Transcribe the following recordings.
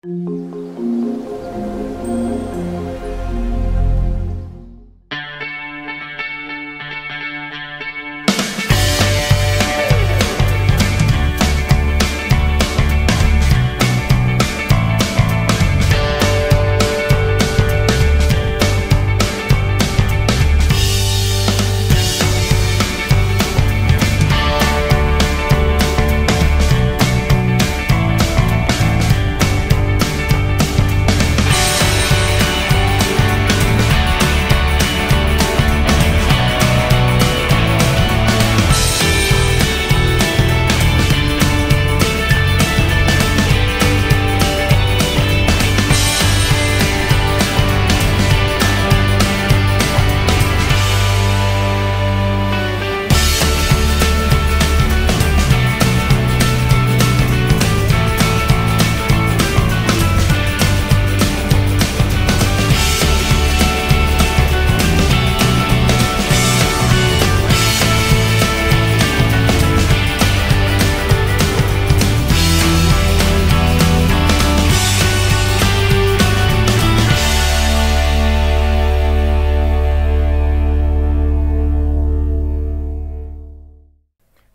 Thank you.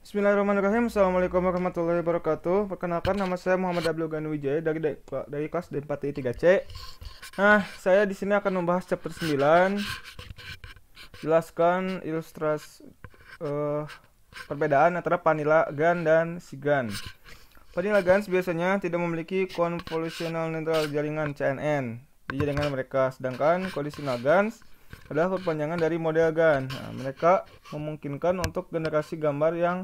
Bismillahirrahmanirrahim. Assalamualaikum warahmatullahi wabarakatuh. Perkenalkan nama saya Muhammad Abdul Ghani Wijaya dari dari, dari kelas D4 3C. Nah, saya di sini akan membahas chapter 9. Jelaskan ilustras uh, perbedaan antara vanilla GAN dan SIGAN. Vanilla GANs biasanya tidak memiliki convolutional neural jaringan CNN di jaringan mereka, sedangkan kondisional GANs adalah perpanjangan dari model GAN. Nah, mereka memungkinkan untuk generasi gambar yang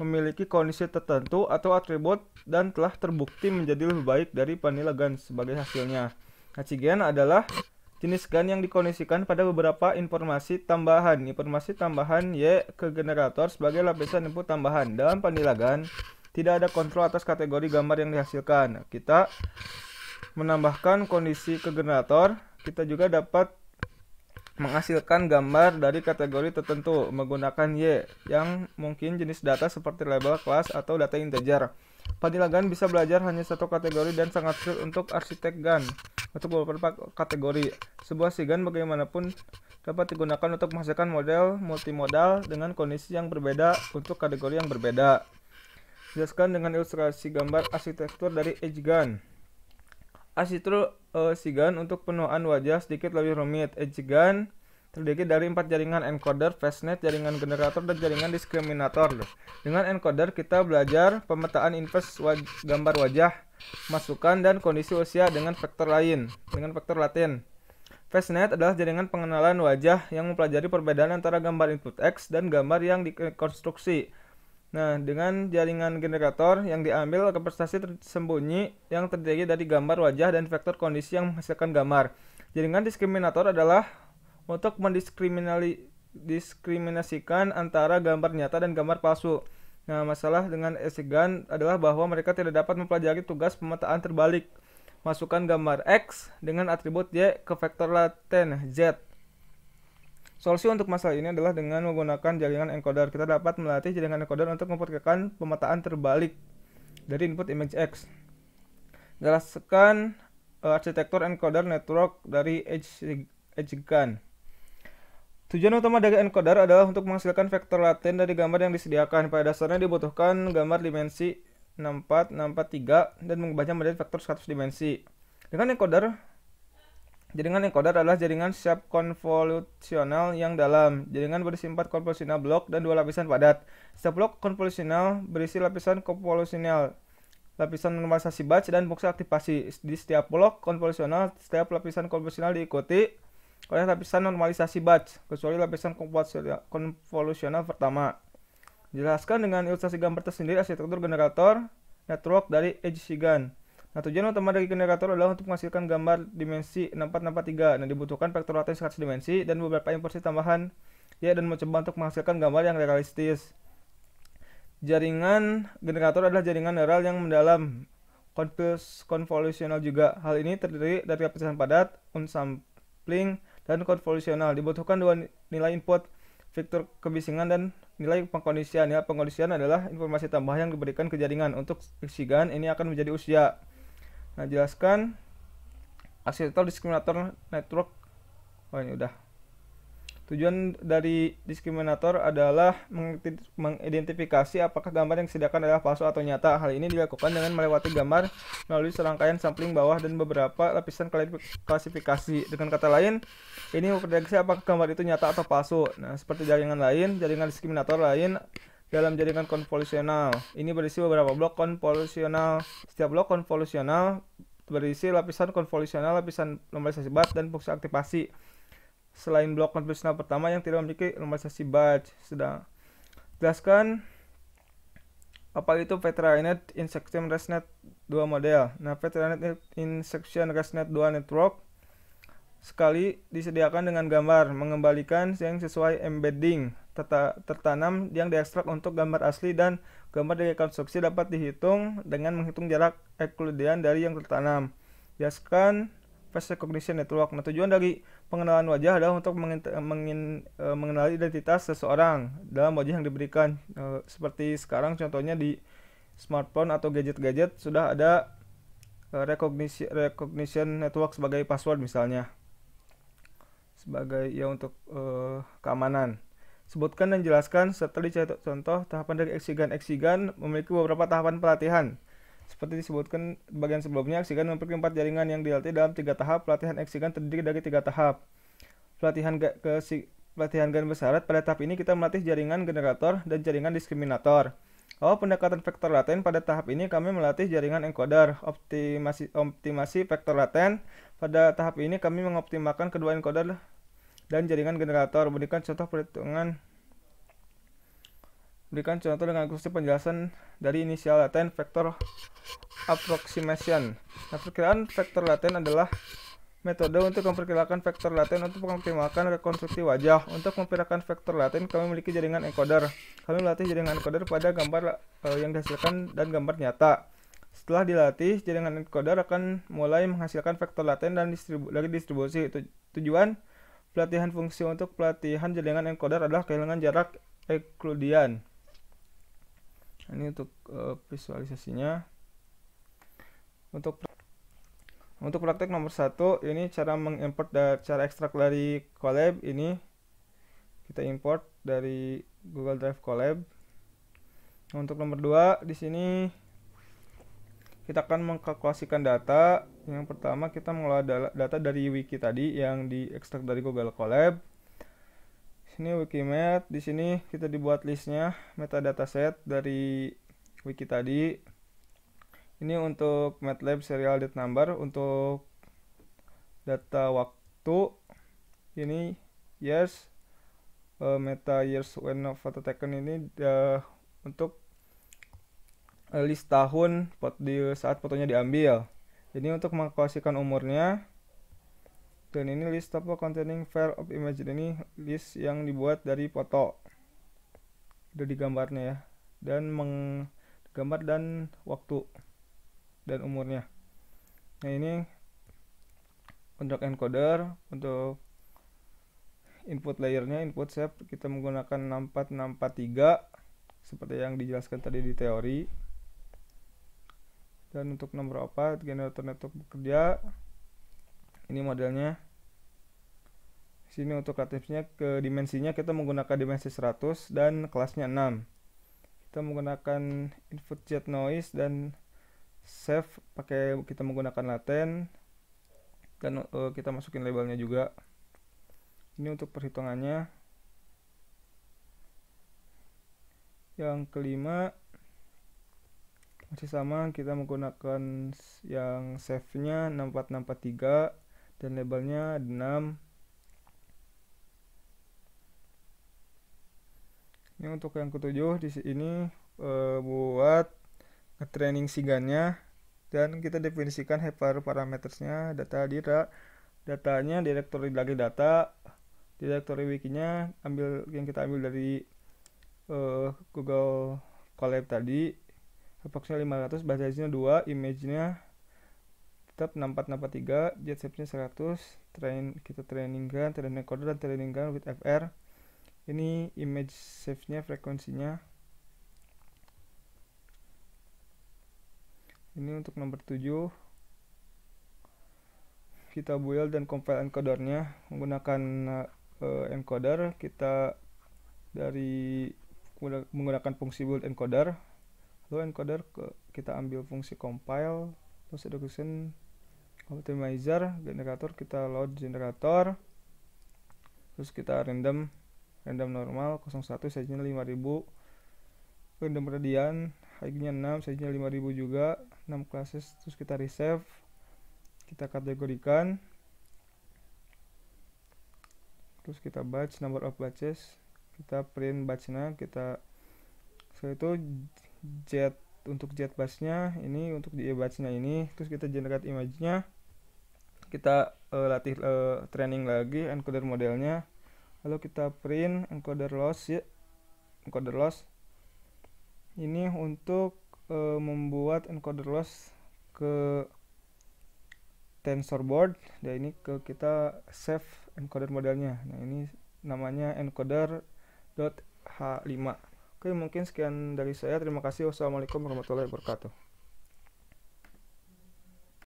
memiliki kondisi tertentu atau atribut dan telah terbukti menjadi lebih baik dari vanilla GAN sebagai hasilnya. Hachigen nah, adalah jenis GAN yang dikondisikan pada beberapa informasi tambahan. Informasi tambahan Y ke generator sebagai lapisan input tambahan. Dalam vanilla GAN, tidak ada kontrol atas kategori gambar yang dihasilkan. Kita menambahkan kondisi ke generator, kita juga dapat menghasilkan gambar dari kategori tertentu menggunakan Y yang mungkin jenis data seperti label, kelas, atau data integer. Padilagan bisa belajar hanya satu kategori dan sangat sulit untuk arsitek GAN untuk beberapa kategori. Sebuah sigan bagaimanapun dapat digunakan untuk menghasilkan model multimodal dengan kondisi yang berbeda untuk kategori yang berbeda. Jelaskan dengan ilustrasi gambar arsitektur dari edge EdgeGAN uh, eh, sigan untuk penuaan wajah sedikit lebih rumit. Edgegan eh, terdiri dari empat jaringan encoder, fastnet, jaringan generator, dan jaringan diskriminator. Dengan encoder, kita belajar pemetaan inverse waj gambar wajah, masukan, dan kondisi usia dengan faktor lain, dengan faktor laten. Fastnet adalah jaringan pengenalan wajah yang mempelajari perbedaan antara gambar input X dan gambar yang dikonstruksi Nah, dengan jaringan generator yang diambil representasi tersembunyi yang terdiri dari gambar wajah dan vektor kondisi yang menghasilkan gambar. Jaringan diskriminator adalah untuk mendiskriminasikan antara gambar nyata dan gambar palsu. Nah, masalah dengan ESIGAN adalah bahwa mereka tidak dapat mempelajari tugas pemetaan terbalik. Masukkan gambar X dengan atribut Y ke vektor laten Z Solusi untuk masalah ini adalah dengan menggunakan jaringan encoder. Kita dapat melatih jaringan encoder untuk memperkirakan pemetaan terbalik dari input image X. Jelaskan uh, eh, arsitektur encoder network dari edge Tujuan utama dari encoder adalah untuk menghasilkan vektor laten dari gambar yang disediakan. Pada dasarnya dibutuhkan gambar dimensi 64, 63, dan mengubahnya menjadi vektor 100 dimensi. Dengan encoder, Jaringan encoder adalah jaringan siap konvolusional yang dalam. Jaringan berisi empat konvolusional blok dan dua lapisan padat. Setiap blok konvolusional berisi lapisan konvolusional, lapisan normalisasi batch dan box aktivasi. Di setiap blok konvolusional, setiap lapisan konvolusional diikuti oleh lapisan normalisasi batch, kecuali lapisan konvolusional pertama. Jelaskan dengan ilustrasi gambar tersendiri arsitektur generator network dari Edge Sigan. Nah, tujuan utama dari generator adalah untuk menghasilkan gambar dimensi 6463. Nah, dibutuhkan vektor latensi 100 dimensi dan beberapa imporsi tambahan ya dan mencoba untuk menghasilkan gambar yang realistis. Jaringan generator adalah jaringan neural yang mendalam, konvolusional juga. Hal ini terdiri dari lapisan padat, unsampling, dan konvolusional. Dibutuhkan dua nilai input, vektor kebisingan dan nilai pengkondisian. Ya, pengkondisian adalah informasi tambahan yang diberikan ke jaringan. Untuk eksigan ini akan menjadi usia. Nah, jelaskan arsitektur diskriminator network. Oh, ini udah. Tujuan dari diskriminator adalah mengidentifikasi apakah gambar yang disediakan adalah palsu atau nyata. Hal ini dilakukan dengan melewati gambar melalui serangkaian sampling bawah dan beberapa lapisan klasifikasi. Dengan kata lain, ini memprediksi apakah gambar itu nyata atau palsu. Nah, seperti jaringan lain, jaringan diskriminator lain dalam jaringan konvolusional. Ini berisi beberapa blok konvolusional. Setiap blok konvolusional berisi lapisan konvolusional, lapisan normalisasi batch, dan fungsi aktivasi. Selain blok konvolusional pertama yang tidak memiliki normalisasi batch, sedang jelaskan apa itu VetraNet Insection ResNet 2 model. Nah, VetraNet Insection ResNet 2 network sekali disediakan dengan gambar, mengembalikan yang sesuai embedding tertanam yang diekstrak untuk gambar asli dan gambar dari konstruksi dapat dihitung dengan menghitung jarak ekludean dari yang tertanam. Jelaskan face recognition network. Nah, tujuan dari pengenalan wajah adalah untuk e, mengenali identitas seseorang dalam wajah yang diberikan. E, seperti sekarang contohnya di smartphone atau gadget-gadget sudah ada e, recognition, recognition network sebagai password misalnya sebagai ya untuk uh, keamanan. Sebutkan dan jelaskan setelah dicatat contoh tahapan dari eksigan-eksigan memiliki beberapa tahapan pelatihan. Seperti disebutkan bagian sebelumnya, eksigan memiliki empat jaringan yang dilatih dalam tiga tahap. Pelatihan eksigan terdiri dari tiga tahap. Pelatihan ke, si pelatihan gan bersyarat pada tahap ini kita melatih jaringan generator dan jaringan diskriminator. Oh, pendekatan vektor laten pada tahap ini kami melatih jaringan encoder, optimasi, optimasi vektor laten. Pada tahap ini kami mengoptimalkan kedua encoder dan jaringan generator. Berikan contoh perhitungan Berikan contoh dengan konsep penjelasan dari inisial laten vektor approximation. Nah, perkiraan vektor laten adalah metode untuk memperkirakan vektor laten untuk mengoptimalkan rekonstruksi wajah. Untuk memperkirakan vektor laten, kami memiliki jaringan encoder. Kami melatih jaringan encoder pada gambar uh, yang dihasilkan dan gambar nyata. Setelah dilatih, jaringan encoder akan mulai menghasilkan vektor laten dan distribu dari distribusi. Tujuan Pelatihan fungsi untuk pelatihan jaringan encoder adalah kehilangan jarak ekludian. Ini untuk uh, visualisasinya. Untuk untuk praktek nomor satu ini cara mengimport dari cara ekstrak dari Colab ini kita import dari Google Drive Colab. Untuk nomor dua di sini kita akan mengkalkulasikan data. Yang pertama kita mengolah data dari wiki tadi yang diekstrak dari Google Colab. Sini Wikimed, di sini kita dibuat listnya metadata set dari wiki tadi. Ini untuk MATLAB serial date number untuk data waktu ini yes uh, eh, meta years when photo taken ini uh, untuk list tahun pot di saat fotonya diambil. ini untuk mengkalkulasikan umurnya dan ini list apa containing file of image ini list yang dibuat dari foto udah digambarnya ya dan menggambar dan waktu dan umurnya nah ini untuk encoder untuk input layernya input shape kita menggunakan 6463 seperti yang dijelaskan tadi di teori dan untuk nomor 4 generator network bekerja ini modelnya sini untuk aktifnya ke dimensinya kita menggunakan dimensi 100 dan kelasnya 6 kita menggunakan input jet noise dan save pakai kita menggunakan laten dan uh, kita masukin labelnya juga ini untuk perhitungannya yang kelima masih sama kita menggunakan yang save nya 6463 dan labelnya 6 ini untuk yang ketujuh di sini e, eh, buat training sigannya dan kita definisikan parameters parametersnya data dira datanya direktori lagi data direktori wikinya ambil yang kita ambil dari e, Google Colab tadi Epoxy 500 bahasa isinya 2 image-nya tetap 6463 jet shape 100 train kita training gun training recorder dan training gun with FR ini image shape-nya frekuensinya ini untuk nomor 7 kita build dan compile encodernya menggunakan uh, encoder kita dari menggunakan fungsi build encoder lalu encoder kita ambil fungsi compile terus execution optimizer generator kita load generator terus kita random random normal 01 size-nya 5000 random radian high-nya 6 size-nya 5000 juga 6 classes terus kita reserve kita kategorikan terus kita batch number of batches kita print batchnya kita setelah itu jet untuk jet busnya ini untuk di busnya ini terus kita generate image-nya kita uh, latih uh, training lagi encoder modelnya lalu kita print encoder loss ya encoder loss ini untuk uh, membuat encoder loss ke tensor board dan ini ke kita save encoder modelnya nah ini namanya encoder.h5 Oke, mungkin sekian dari saya. Terima kasih. Wassalamualaikum warahmatullahi wabarakatuh.